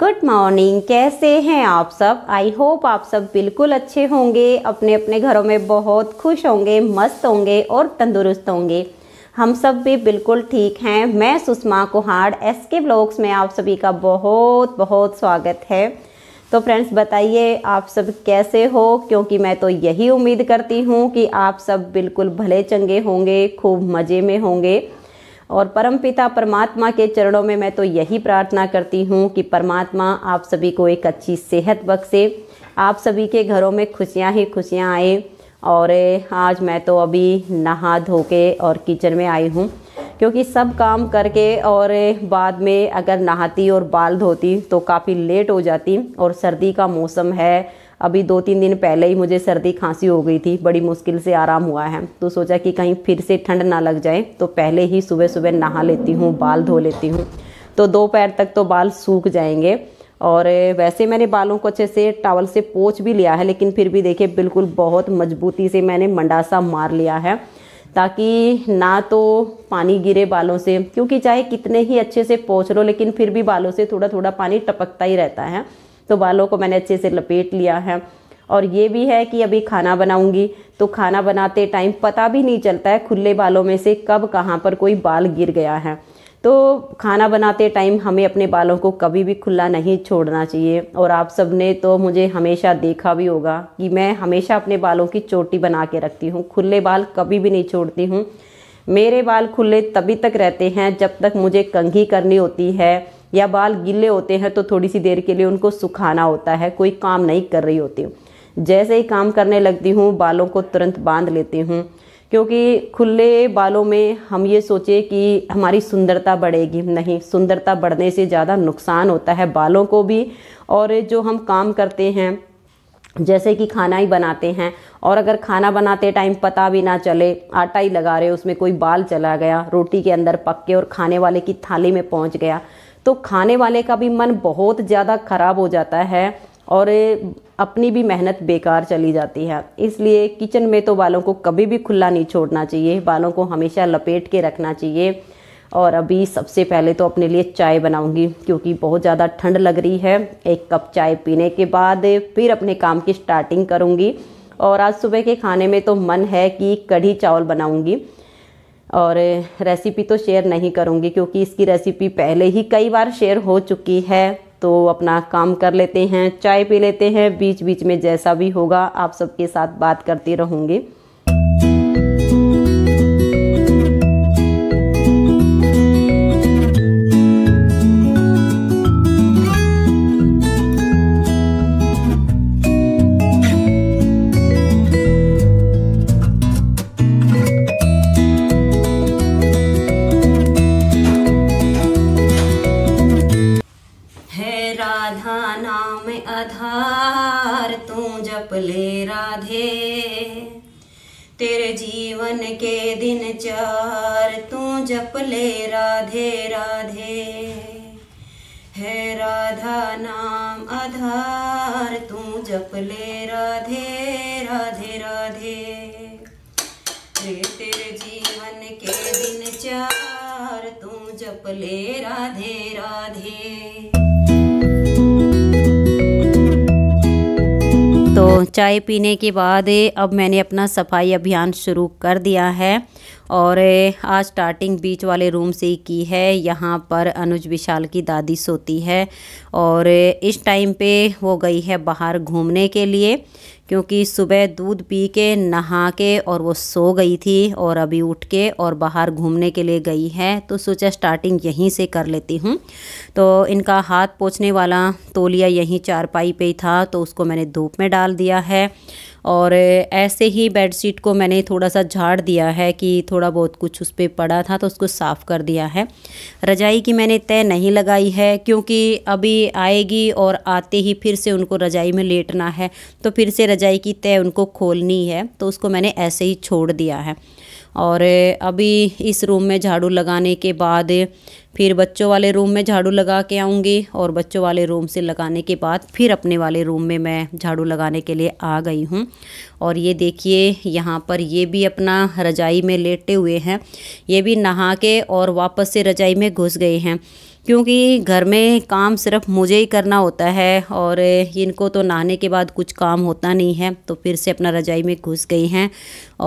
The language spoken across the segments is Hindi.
गुड मॉर्निंग कैसे हैं आप सब आई होप आप सब बिल्कुल अच्छे होंगे अपने अपने घरों में बहुत खुश होंगे मस्त होंगे और तंदुरुस्त होंगे हम सब भी बिल्कुल ठीक हैं मैं Sushma Kuhad S K blogs में आप सभी का बहुत बहुत स्वागत है तो फ्रेंड्स बताइए आप सब कैसे हो क्योंकि मैं तो यही उम्मीद करती हूँ कि आप सब बिल्कुल भले चंगे होंगे खूब मज़े में होंगे और परम पिता परमात्मा के चरणों में मैं तो यही प्रार्थना करती हूँ कि परमात्मा आप सभी को एक अच्छी सेहत बख्शे आप सभी के घरों में खुशियाँ ही खुशियाँ आए और आज मैं तो अभी नहा धो के और किचन में आई हूँ क्योंकि सब काम करके और बाद में अगर नहाती और बाल धोती तो काफ़ी लेट हो जाती और सर्दी का मौसम है अभी दो तीन दिन पहले ही मुझे सर्दी खांसी हो गई थी बड़ी मुश्किल से आराम हुआ है तो सोचा कि कहीं फिर से ठंड ना लग जाए तो पहले ही सुबह सुबह नहा लेती हूँ बाल धो लेती हूँ तो दो पैर तक तो बाल सूख जाएंगे और वैसे मैंने बालों को अच्छे से टावल से पोछ भी लिया है लेकिन फिर भी देखिए बिल्कुल बहुत मजबूती से मैंने मंडासा मार लिया है ताकि ना तो पानी गिरे बालों से क्योंकि चाहे कितने ही अच्छे से पोछ लो लेकिन फिर भी बालों से थोड़ा थोड़ा पानी टपकता ही रहता है तो बालों को मैंने अच्छे से लपेट लिया है और ये भी है कि अभी खाना बनाऊंगी तो खाना बनाते टाइम पता भी नहीं चलता है खुले बालों में से कब कहाँ पर कोई बाल गिर गया है तो खाना बनाते टाइम हमें अपने बालों को कभी भी खुला नहीं छोड़ना चाहिए और आप सब ने तो मुझे हमेशा देखा भी होगा कि मैं हमेशा अपने बालों की चोटी बना के रखती हूँ खुले बाल कभी भी नहीं छोड़ती हूँ मेरे बाल खुले तभी तक रहते हैं जब तक मुझे कंघी करनी होती है या बाल गिले होते हैं तो थोड़ी सी देर के लिए उनको सुखाना होता है कोई काम नहीं कर रही होती हूँ जैसे ही काम करने लगती हूँ बालों को तुरंत बांध लेती हूँ क्योंकि खुले बालों में हम ये सोचे कि हमारी सुंदरता बढ़ेगी नहीं सुंदरता बढ़ने से ज़्यादा नुकसान होता है बालों को भी और जो हम काम करते हैं जैसे कि खाना ही बनाते हैं और अगर खाना बनाते टाइम पता भी ना चले आटा ही लगा रहे उसमें कोई बाल चला गया रोटी के अंदर पक के और खाने वाले की थाली में पहुंच गया तो खाने वाले का भी मन बहुत ज़्यादा ख़राब हो जाता है और अपनी भी मेहनत बेकार चली जाती है इसलिए किचन में तो बालों को कभी भी खुला नहीं छोड़ना चाहिए बालों को हमेशा लपेट के रखना चाहिए और अभी सबसे पहले तो अपने लिए चाय बनाऊंगी क्योंकि बहुत ज़्यादा ठंड लग रही है एक कप चाय पीने के बाद फिर अपने काम की स्टार्टिंग करूँगी और आज सुबह के खाने में तो मन है कि कढ़ी चावल बनाऊँगी और रेसिपी तो शेयर नहीं करूँगी क्योंकि इसकी रेसिपी पहले ही कई बार शेयर हो चुकी है तो अपना काम कर लेते हैं चाय पी लेते हैं बीच बीच में जैसा भी होगा आप सबके साथ बात करती रहूँगी जप ले राधे तेरे जीवन के दिन चार तू जप ले राधे राधे है राधा नाम आधार तू जप ले राधे राधे राधे रे तेरे जीवन के दिन चार तू जप ले राधे राधे चाय पीने के बाद अब मैंने अपना सफाई अभियान शुरू कर दिया है और आज स्टार्टिंग बीच वाले रूम से ही की है यहाँ पर अनुज विशाल की दादी सोती है और इस टाइम पे वो गई है बाहर घूमने के लिए क्योंकि सुबह दूध पी के नहा के और वो सो गई थी और अभी उठ के और बाहर घूमने के लिए गई है तो सोचा स्टार्टिंग यहीं से कर लेती हूँ तो इनका हाथ पोछने वाला तोलिया यहीं चारपाई पे ही था तो उसको मैंने धूप में डाल दिया है और ऐसे ही बेडशीट को मैंने थोड़ा सा झाड़ दिया है कि थोड़ा बहुत कुछ उस पर पड़ा था तो उसको साफ़ कर दिया है रजाई की मैंने तय नहीं लगाई है क्योंकि अभी आएगी और आते ही फिर से उनको रजाई में लेटना है तो फिर से रजाई की तय उनको खोलनी है तो उसको मैंने ऐसे ही छोड़ दिया है और अभी इस रूम में झाड़ू लगाने के बाद फिर बच्चों वाले रूम में झाड़ू लगा के आऊँगी और बच्चों वाले रूम से लगाने के बाद फिर अपने वाले रूम में मैं झाड़ू लगाने के लिए आ गई हूँ और ये देखिए यहाँ पर ये भी अपना रजाई में लेटे हुए हैं ये भी नहा के और वापस से रजाई में घुस गए हैं क्योंकि घर में काम सिर्फ मुझे ही करना होता है और इनको तो नहाने के बाद कुछ काम होता नहीं है तो फिर से अपना रजाई में घुस गई हैं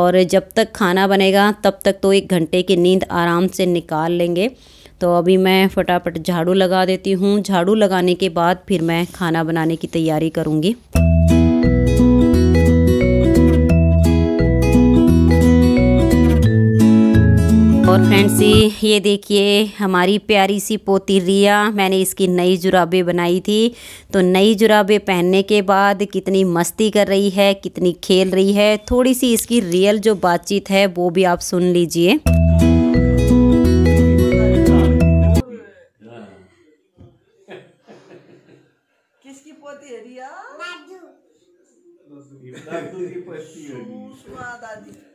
और जब तक खाना बनेगा तब तक तो एक घंटे की नींद आराम से निकाल लेंगे तो अभी मैं फटाफट झाड़ू लगा देती हूँ झाड़ू लगाने के बाद फिर मैं खाना बनाने की तैयारी करूँगी और फ्रेंड्स ये देखिए हमारी प्यारी सी पोती रिया मैंने इसकी नई जुराबे बनाई थी तो नई जुराबे पहनने के बाद कितनी मस्ती कर रही है कितनी खेल रही है थोड़ी सी इसकी रियल जो बातचीत है वो भी आप सुन लीजिए किसकी पोती रिया दादू दादू की पोती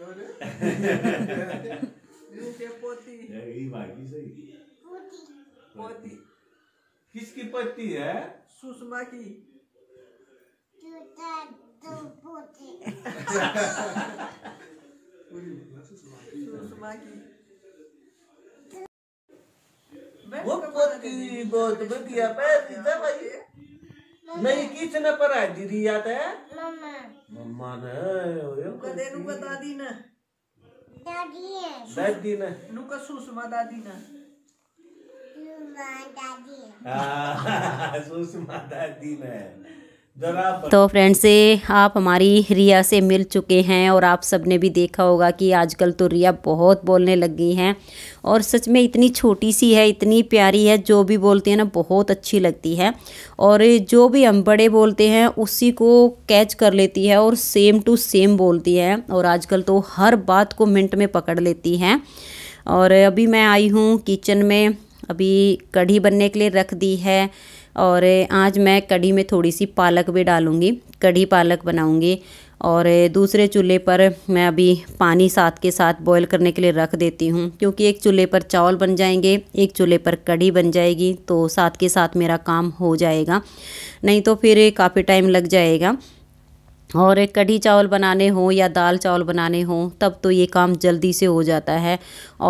किसकी पत्ती है सुषमा की सुषमा की बहुत बढ़िया पैसा भाई नहीं किचन पर दीदी आता है माने ओयो ना दादी है सुषमा दादी ना सुषमा दादी हां तो फ्रेंड्स आप हमारी रिया से मिल चुके हैं और आप सब ने भी देखा होगा कि आजकल तो रिया बहुत बोलने लग गई हैं और सच में इतनी छोटी सी है इतनी प्यारी है जो भी बोलती है ना बहुत अच्छी लगती है और जो भी हम बड़े बोलते हैं उसी को कैच कर लेती है और सेम टू सेम बोलती है और आजकल तो हर बात को मिनट में पकड़ लेती हैं और अभी मैं आई हूँ किचन में अभी कढ़ी बनने के लिए रख दी है और आज मैं कढ़ी में थोड़ी सी पालक भी डालूँगी कढ़ी पालक बनाऊँगी और दूसरे चूल्हे पर मैं अभी पानी साथ के साथ बॉईल करने के लिए रख देती हूँ क्योंकि एक चूल्हे पर चावल बन जाएंगे एक चूल्हे पर कढ़ी बन जाएगी तो साथ के साथ मेरा काम हो जाएगा नहीं तो फिर काफ़ी टाइम लग जाएगा और एक कढ़ी चावल बनाने हों या दाल चावल बनाने हों तब तो ये काम जल्दी से हो जाता है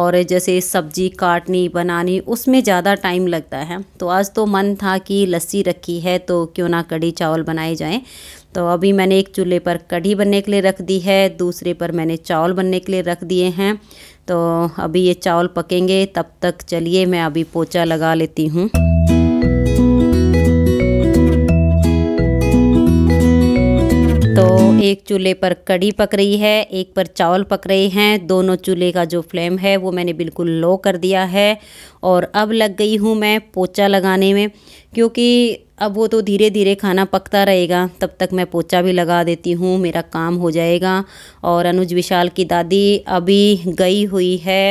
और जैसे सब्जी काटनी बनानी उसमें ज़्यादा टाइम लगता है तो आज तो मन था कि लस्सी रखी है तो क्यों ना कढ़ी चावल बनाए जाएं तो अभी मैंने एक चूल्हे पर कढ़ी बनने के लिए रख दी है दूसरे पर मैंने चावल बनने के लिए रख दिए हैं तो अभी ये चावल पकेंगे तब तक चलिए मैं अभी पोचा लगा लेती हूँ एक चूल्हे पर कड़ी पक रही है एक पर चावल पक रहे हैं दोनों चूल्हे का जो फ्लेम है वो मैंने बिल्कुल लो कर दिया है और अब लग गई हूँ मैं पोचा लगाने में क्योंकि अब वो तो धीरे धीरे खाना पकता रहेगा तब तक मैं पोचा भी लगा देती हूँ मेरा काम हो जाएगा और अनुज विशाल की दादी अभी गई हुई है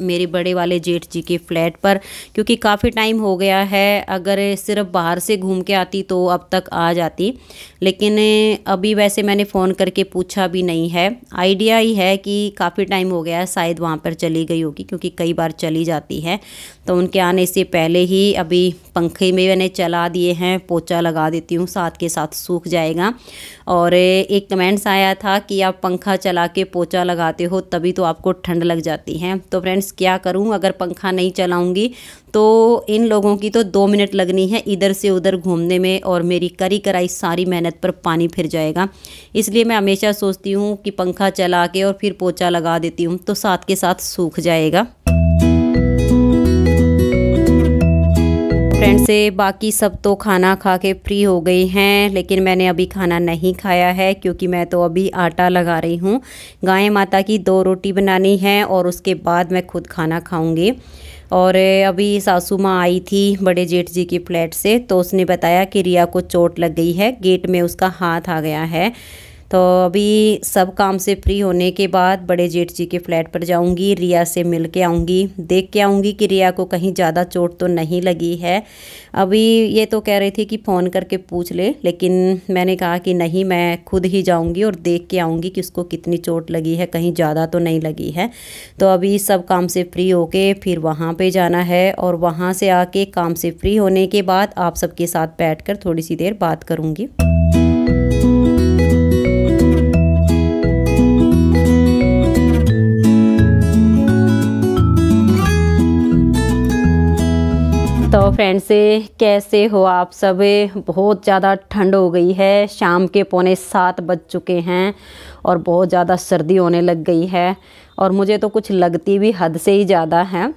मेरे बड़े वाले जेठ जी के फ्लैट पर क्योंकि काफ़ी टाइम हो गया है अगर सिर्फ बाहर से घूम के आती तो अब तक आ जाती लेकिन अभी वैसे मैंने फ़ोन करके पूछा भी नहीं है आइडिया ही है कि काफ़ी टाइम हो गया है शायद वहाँ पर चली गई होगी क्योंकि कई बार चली जाती है तो उनके आने से पहले ही अभी पंखे में मैंने चला दिए हैं पोचा लगा देती हूँ साथ के साथ सूख जाएगा और एक कमेंट्स आया था कि आप पंखा चला के पोचा लगाते हो तभी तो आपको ठंड लग जाती है तो फ्रेंड्स क्या करूँ अगर पंखा नहीं चलाऊँगी तो इन लोगों की तो दो मिनट लगनी है इधर से उधर घूमने में और मेरी करी कराई सारी मेहनत पर पानी फिर जाएगा इसलिए मैं हमेशा सोचती हूँ कि पंखा चला के और फिर पोछा लगा देती हूँ तो साथ के साथ सूख जाएगा फ्रेंड्स से बाकी सब तो खाना खा के फ्री हो गई हैं लेकिन मैंने अभी खाना नहीं खाया है क्योंकि मैं तो अभी आटा लगा रही हूँ गाय माता की दो रोटी बनानी है और उसके बाद मैं खुद खाना खाऊँगी और अभी सासू माँ आई थी बड़े जेठ जी की फ्लैट से तो उसने बताया कि रिया को चोट लग गई है गेट में उसका हाथ आ गया है तो अभी सब काम से फ्री होने के बाद बड़े जेठ जी के फ्लैट पर जाऊंगी रिया से मिल के आऊँगी देख के आऊँगी कि रिया को कहीं ज़्यादा चोट तो नहीं लगी है अभी ये तो कह रही थी कि फ़ोन करके पूछ ले लेकिन मैंने कहा कि नहीं मैं खुद ही जाऊँगी और देख के आऊँगी कि उसको कितनी चोट लगी है कहीं ज़्यादा तो नहीं लगी है तो अभी सब काम से फ्री होके फिर वहाँ पर जाना है और वहाँ से आके काम से फ्री होने के बाद आप सबके साथ बैठ थोड़ी सी देर बात करूँगी तो फ्रेंड्स कैसे हो आप सब बहुत ज़्यादा ठंड हो गई है शाम के पौने सात बज चुके हैं और बहुत ज़्यादा सर्दी होने लग गई है और मुझे तो कुछ लगती भी हद से ही ज़्यादा है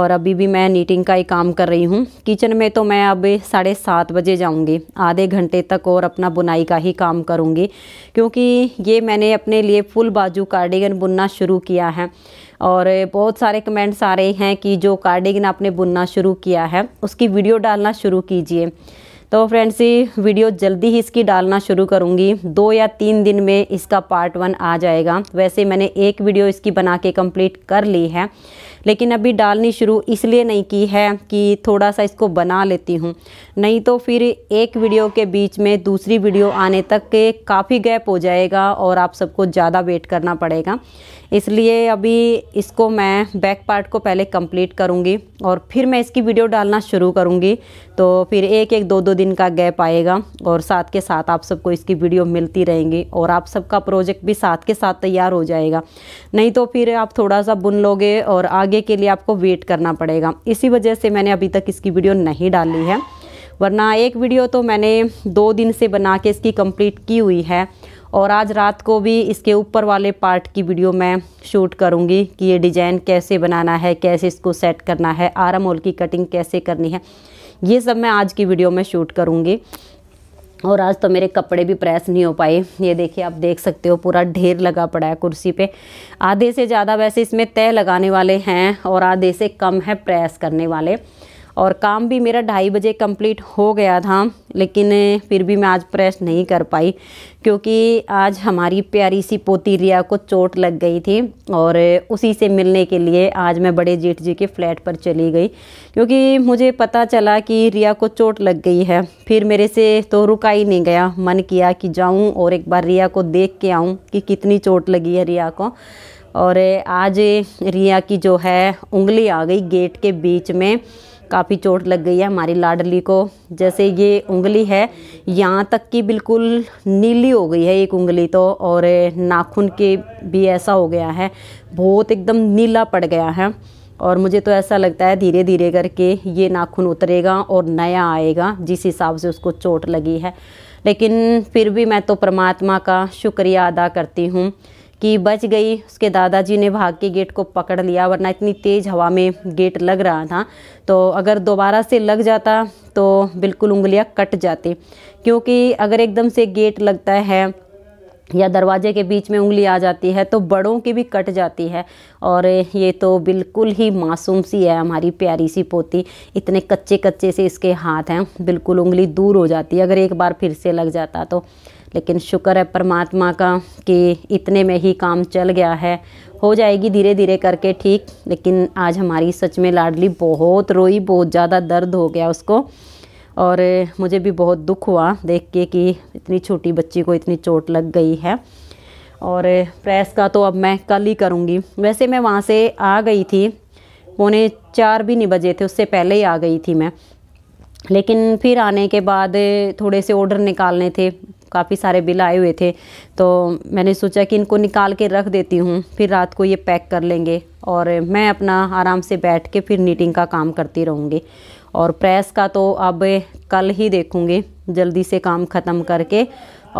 और अभी भी मैं नीटिंग का ही काम कर रही हूँ किचन में तो मैं अब साढ़े सात बजे जाऊँगी आधे घंटे तक और अपना बुनाई का ही काम करूँगी क्योंकि ये मैंने अपने लिए फुल बाजू कार्डिगन बुनना शुरू किया है और बहुत सारे कमेंट्स आ रहे हैं कि जो कार्डिगन आपने बुनना शुरू किया है उसकी वीडियो डालना शुरू कीजिए तो फ्रेंड्स ये वीडियो जल्दी ही इसकी डालना शुरू करूँगी दो या तीन दिन में इसका पार्ट वन आ जाएगा वैसे मैंने एक वीडियो इसकी बना के कंप्लीट कर ली है लेकिन अभी डालनी शुरू इसलिए नहीं की है कि थोड़ा सा इसको बना लेती हूँ नहीं तो फिर एक वीडियो के बीच में दूसरी वीडियो आने तक के काफ़ी गैप हो जाएगा और आप सबको ज़्यादा वेट करना पड़ेगा इसलिए अभी इसको मैं बैक पार्ट को पहले कंप्लीट करूँगी और फिर मैं इसकी वीडियो डालना शुरू करूँगी तो फिर एक एक दो दो दिन का गैप आएगा और साथ के साथ आप सबको इसकी वीडियो मिलती रहेंगी और आप सबका प्रोजेक्ट भी साथ के साथ तैयार हो जाएगा नहीं तो फिर आप थोड़ा सा बुन लोगे और आगे के लिए आपको वेट करना पड़ेगा इसी वजह से मैंने अभी तक इसकी वीडियो नहीं डाली है वरना एक वीडियो तो मैंने दो दिन से बना के इसकी कंप्लीट की हुई है और आज रात को भी इसके ऊपर वाले पार्ट की वीडियो मैं शूट करूँगी कि ये डिज़ाइन कैसे बनाना है कैसे इसको सेट करना है आरम होल की कटिंग कैसे करनी है ये सब मैं आज की वीडियो में शूट करूँगी और आज तो मेरे कपड़े भी प्रेस नहीं हो पाए ये देखिए आप देख सकते हो पूरा ढेर लगा पड़ा है कुर्सी पे आधे से ज़्यादा वैसे इसमें तय लगाने वाले हैं और आधे से कम है प्रेस करने वाले और काम भी मेरा ढाई बजे कंप्लीट हो गया था लेकिन फिर भी मैं आज प्रेस नहीं कर पाई क्योंकि आज हमारी प्यारी सी पोती रिया को चोट लग गई थी और उसी से मिलने के लिए आज मैं बड़े जेठ जी के फ्लैट पर चली गई क्योंकि मुझे पता चला कि रिया को चोट लग गई है फिर मेरे से तो रुका ही नहीं गया मन किया कि जाऊँ और एक बार रिया को देख के आऊँ कि कितनी चोट लगी है रिया को और आज रिया की जो है उंगली आ गई गेट के बीच में काफ़ी चोट लग गई है हमारी लाडली को जैसे ये उंगली है यहाँ तक कि बिल्कुल नीली हो गई है एक उंगली तो और नाखून के भी ऐसा हो गया है बहुत एकदम नीला पड़ गया है और मुझे तो ऐसा लगता है धीरे धीरे करके ये नाखून उतरेगा और नया आएगा जिस हिसाब से उसको चोट लगी है लेकिन फिर भी मैं तो परमात्मा का शुक्रिया अदा करती हूँ कि बच गई उसके दादाजी ने भाग के गेट को पकड़ लिया वरना इतनी तेज़ हवा में गेट लग रहा था तो अगर दोबारा से लग जाता तो बिल्कुल उंगलियां कट जाती क्योंकि अगर एकदम से गेट लगता है या दरवाजे के बीच में उंगली आ जाती है तो बड़ों की भी कट जाती है और ये तो बिल्कुल ही मासूम सी है हमारी प्यारी सी पोती इतने कच्चे कच्चे से इसके हाथ हैं बिल्कुल उंगली दूर हो जाती है अगर एक बार फिर से लग जाता तो लेकिन शुक्र है परमात्मा का कि इतने में ही काम चल गया है हो जाएगी धीरे धीरे करके ठीक लेकिन आज हमारी सच में लाडली बहुत रोई बहुत ज़्यादा दर्द हो गया उसको और मुझे भी बहुत दुख हुआ देख के कि इतनी छोटी बच्ची को इतनी चोट लग गई है और प्रेस का तो अब मैं कल ही करूँगी वैसे मैं वहाँ से आ गई थी पौने चार भी नहीं बजे थे उससे पहले ही आ गई थी मैं लेकिन फिर आने के बाद थोड़े से ऑर्डर निकालने थे काफ़ी सारे बिल आए हुए थे तो मैंने सोचा कि इनको निकाल के रख देती हूँ फिर रात को ये पैक कर लेंगे और मैं अपना आराम से बैठ के फिर नीटिंग का काम करती रहूँगी और प्रेस का तो अब कल ही देखूँगी जल्दी से काम ख़त्म करके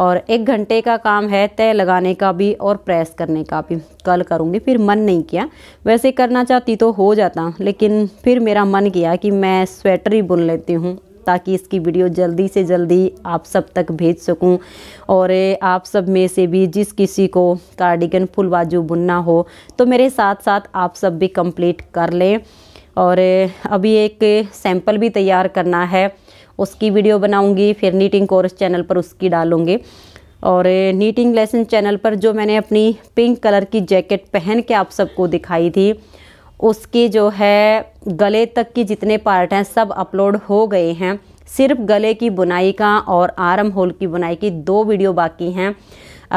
और एक घंटे का काम है तय लगाने का भी और प्रेस करने का भी कल करूँगी फिर मन नहीं किया वैसे करना चाहती तो हो जाता लेकिन फिर मेरा मन किया कि मैं स्वेटर ही बुन लेती हूँ ताकि इसकी वीडियो जल्दी से जल्दी आप सब तक भेज सकूं और आप सब में से भी जिस किसी को कार्डिगन फुल बाजू बुनना हो तो मेरे साथ साथ आप सब भी कंप्लीट कर लें और अभी एक सैंपल भी तैयार करना है उसकी वीडियो बनाऊंगी फिर नीटिंग कोर्स चैनल पर उसकी डालूंगी और नीटिंग लेसन चैनल पर जो मैंने अपनी पिंक कलर की जैकेट पहन के आप सबको दिखाई थी उसके जो है गले तक की जितने पार्ट हैं सब अपलोड हो गए हैं सिर्फ गले की बुनाई का और आर्म होल की बुनाई की दो वीडियो बाकी हैं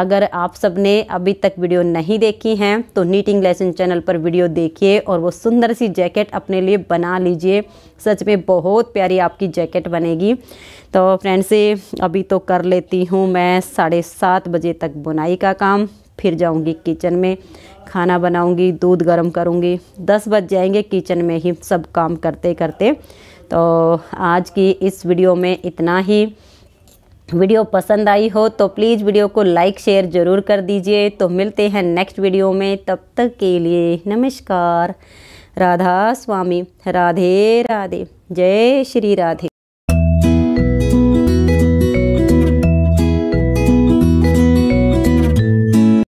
अगर आप सब ने अभी तक वीडियो नहीं देखी हैं तो नीटिंग लेसन चैनल पर वीडियो देखिए और वो सुंदर सी जैकेट अपने लिए बना लीजिए सच में बहुत प्यारी आपकी जैकेट बनेगी तो फ्रेंड्स अभी तो कर लेती हूँ मैं साढ़े सात बजे तक बुनाई का काम फिर जाऊँगी किचन में खाना बनाऊंगी दूध गर्म करूंगी दस बज जाएंगे किचन में ही सब काम करते करते तो आज की इस वीडियो में इतना ही वीडियो पसंद आई हो तो प्लीज़ वीडियो को लाइक शेयर ज़रूर कर दीजिए तो मिलते हैं नेक्स्ट वीडियो में तब तक के लिए नमस्कार राधा स्वामी राधे राधे जय श्री राधे